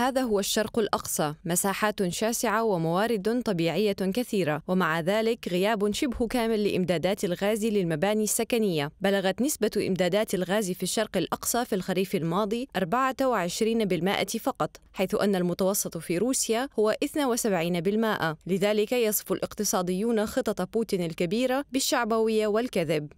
هذا هو الشرق الأقصى مساحات شاسعة وموارد طبيعية كثيرة ومع ذلك غياب شبه كامل لإمدادات الغاز للمباني السكنية بلغت نسبة إمدادات الغاز في الشرق الأقصى في الخريف الماضي 24% فقط حيث أن المتوسط في روسيا هو 72% لذلك يصف الاقتصاديون خطط بوتين الكبيرة بالشعبوية والكذب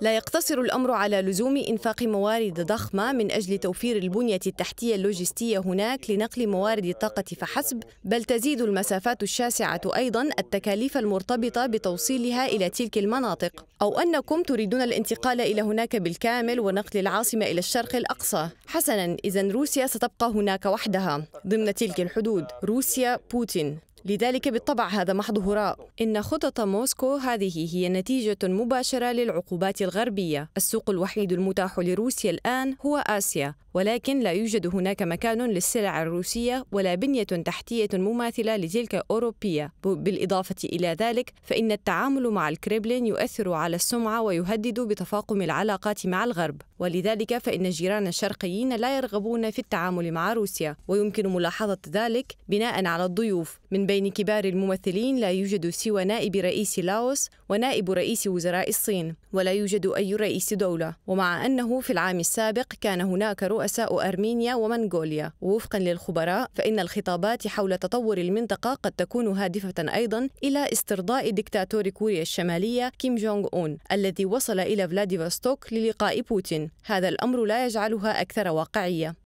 لا يقتصر الأمر على لزوم إنفاق موارد ضخمة من أجل توفير البنية التحتية اللوجستية هناك لنقل موارد الطاقة فحسب بل تزيد المسافات الشاسعة أيضا التكاليف المرتبطة بتوصيلها إلى تلك المناطق أو أنكم تريدون الانتقال إلى هناك بالكامل ونقل العاصمة إلى الشرق الأقصى حسنا إذا روسيا ستبقى هناك وحدها ضمن تلك الحدود روسيا بوتين لذلك بالطبع هذا محض هراء إن خطط موسكو هذه هي نتيجة مباشرة للعقوبات الغربية السوق الوحيد المتاح لروسيا الآن هو آسيا ولكن لا يوجد هناك مكان للسلع الروسية ولا بنية تحتية مماثلة لتلك أوروبية بالإضافة إلى ذلك فإن التعامل مع الكريبلين يؤثر على السمعة ويهدد بتفاقم العلاقات مع الغرب ولذلك فإن الجيران الشرقيين لا يرغبون في التعامل مع روسيا ويمكن ملاحظة ذلك بناء على الضيوف من بين بين كبار الممثلين لا يوجد سوى نائب رئيس لاوس ونائب رئيس وزراء الصين ولا يوجد أي رئيس دولة ومع أنه في العام السابق كان هناك رؤساء أرمينيا ومنغوليا ووفقا للخبراء فإن الخطابات حول تطور المنطقة قد تكون هادفة أيضا إلى استرضاء دكتاتور كوريا الشمالية كيم جونغ أون الذي وصل إلى فلاديفوستوك للقاء بوتين هذا الأمر لا يجعلها أكثر واقعية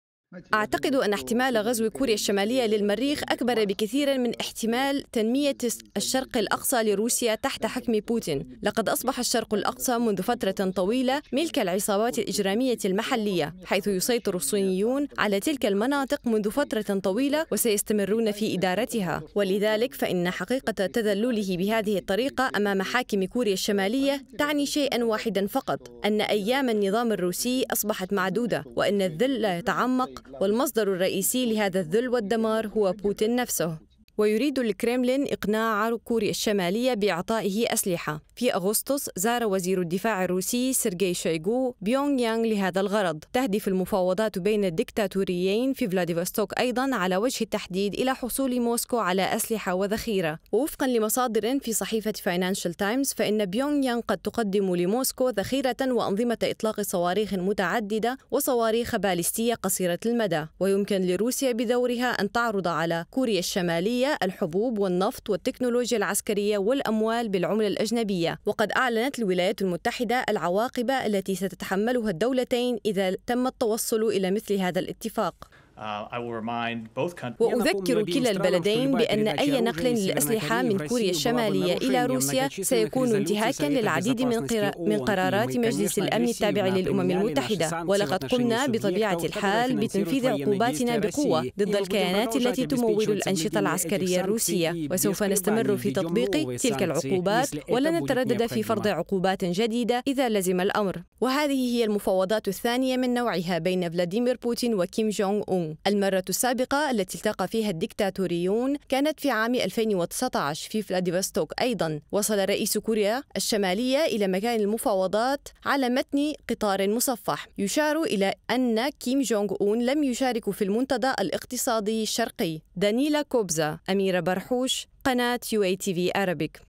أعتقد أن احتمال غزو كوريا الشمالية للمريخ أكبر بكثير من احتمال تنمية الشرق الأقصى لروسيا تحت حكم بوتين لقد أصبح الشرق الأقصى منذ فترة طويلة ملك العصابات الإجرامية المحلية حيث يسيطر الصينيون على تلك المناطق منذ فترة طويلة وسيستمرون في إدارتها ولذلك فإن حقيقة تذلله بهذه الطريقة أمام حاكم كوريا الشمالية تعني شيئا واحدا فقط أن أيام النظام الروسي أصبحت معدودة وأن الذل يتعمق والمصدر الرئيسي لهذا الذل والدمار هو بوتين نفسه ويريد الكرملين إقناع كوريا الشمالية بإعطائه أسلحة في أغسطس زار وزير الدفاع الروسي سيرجي شايغو بيونغ يانغ لهذا الغرض تهدف المفاوضات بين الدكتاتوريين في فلاديفوستوك أيضا على وجه التحديد إلى حصول موسكو على أسلحة وذخيرة ووفقا لمصادر في صحيفة فاينانشال تايمز فإن بيونغ يانغ قد تقدم لموسكو ذخيرة وأنظمة إطلاق صواريخ متعددة وصواريخ باليستية قصيرة المدى ويمكن لروسيا بدورها أن تعرض على كوريا الشمالية الغذائية الحبوب والنفط والتكنولوجيا العسكرية والأموال بالعملة الأجنبية وقد أعلنت الولايات المتحدة العواقب التي ستتحملها الدولتين إذا تم التوصل إلى مثل هذا الاتفاق وأذكر كلا البلدين بأن أي نقل للأسلحة من كوريا الشمالية إلى روسيا سيكون انتهاكا للعديد من, من قرارات مجلس الأمن التابع للأمم المتحدة ولقد قمنا بطبيعة الحال بتنفيذ عقوباتنا بقوة ضد الكيانات التي تمول الأنشطة العسكرية الروسية وسوف نستمر في تطبيق تلك العقوبات ولن نتردد في فرض عقوبات جديدة إذا لزم الأمر وهذه هي المفاوضات الثانية من نوعها بين فلاديمير بوتين وكيم جونغ أون المرة السابقة التي التقى فيها الدكتاتوريون كانت في عام 2019 في فلاديفستوك أيضا وصل رئيس كوريا الشمالية إلى مكان المفاوضات على متن قطار مصفح يشار إلى أن كيم جونغ أون لم يشارك في المنتدى الاقتصادي الشرقي دانيلا كوبزا أميرة برحوش قناة يو اي تي في أرابيك